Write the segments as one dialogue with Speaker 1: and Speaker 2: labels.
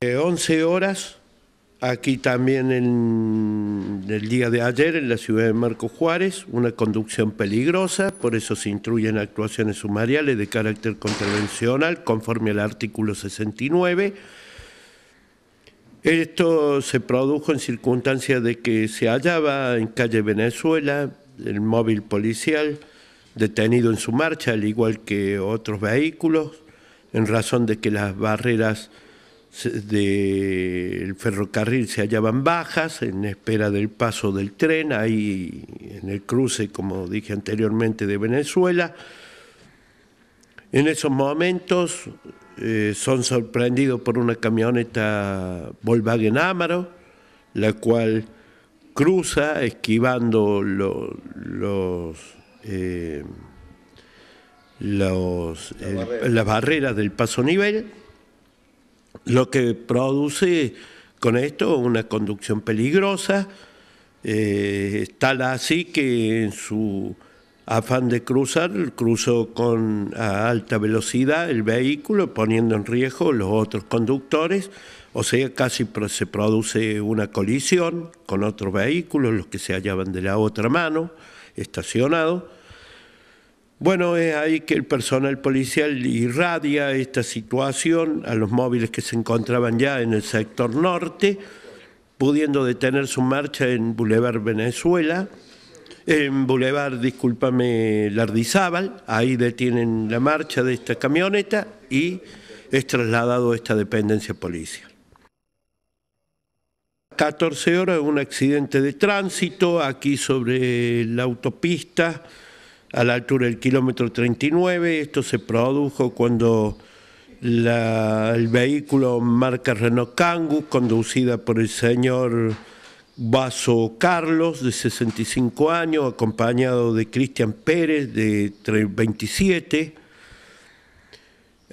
Speaker 1: 11 eh, horas, aquí también en el día de ayer en la ciudad de Marco Juárez, una conducción peligrosa, por eso se instruyen actuaciones sumariales de carácter contravencional conforme al artículo 69. Esto se produjo en circunstancias de que se hallaba en calle Venezuela el móvil policial detenido en su marcha, al igual que otros vehículos, en razón de que las barreras del ferrocarril se hallaban bajas en espera del paso del tren, ahí en el cruce, como dije anteriormente, de Venezuela. En esos momentos eh, son sorprendidos por una camioneta Volkswagen Amaro, la cual cruza esquivando los, eh, eh, las barreras del paso nivel lo que produce con esto una conducción peligrosa. Eh, está tal así que en su afán de cruzar, cruzó con a alta velocidad el vehículo, poniendo en riesgo los otros conductores, o sea, casi se produce una colisión con otros vehículos, los que se hallaban de la otra mano, estacionados. Bueno, es ahí que el personal policial irradia esta situación a los móviles que se encontraban ya en el sector norte, pudiendo detener su marcha en Boulevard Venezuela, en Boulevard, discúlpame, Lardizábal, ahí detienen la marcha de esta camioneta y es trasladado a esta dependencia policial. 14 horas, un accidente de tránsito aquí sobre la autopista a la altura del kilómetro 39. Esto se produjo cuando el vehículo marca Renault Kangoo, conducida por el señor Vaso Carlos, de 65 años, acompañado de Cristian Pérez, de 27,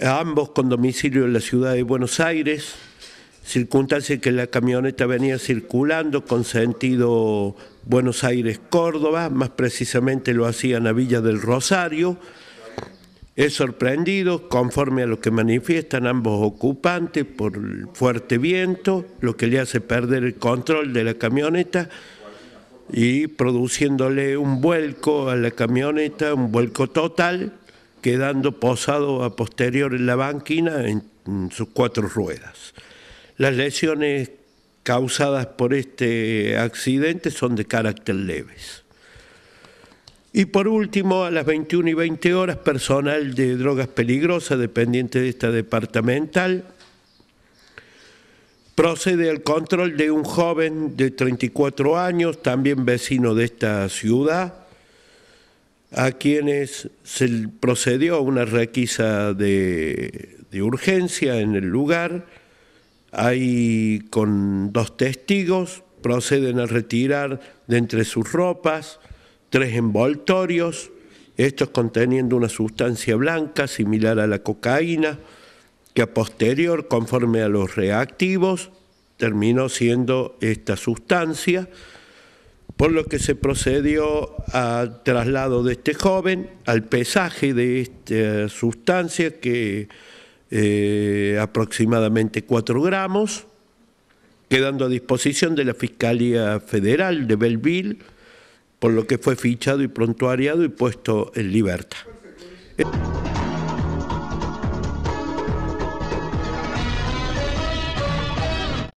Speaker 1: ambos con domicilio en la ciudad de Buenos Aires circunstancia que la camioneta venía circulando con sentido Buenos Aires-Córdoba, más precisamente lo hacían a Villa del Rosario. Es sorprendido, conforme a lo que manifiestan ambos ocupantes, por el fuerte viento, lo que le hace perder el control de la camioneta y produciéndole un vuelco a la camioneta, un vuelco total, quedando posado a posterior en la banquina en sus cuatro ruedas. Las lesiones causadas por este accidente son de carácter leves. Y por último, a las 21 y 20 horas, personal de drogas peligrosas, dependiente de esta departamental, procede al control de un joven de 34 años, también vecino de esta ciudad, a quienes se procedió a una requisa de, de urgencia en el lugar hay con dos testigos, proceden a retirar de entre sus ropas tres envoltorios, estos conteniendo una sustancia blanca similar a la cocaína, que a posterior, conforme a los reactivos, terminó siendo esta sustancia, por lo que se procedió al traslado de este joven, al pesaje de esta sustancia que eh, aproximadamente 4 gramos, quedando a disposición de la Fiscalía Federal de Belleville, por lo que fue fichado y prontuariado y puesto en libertad.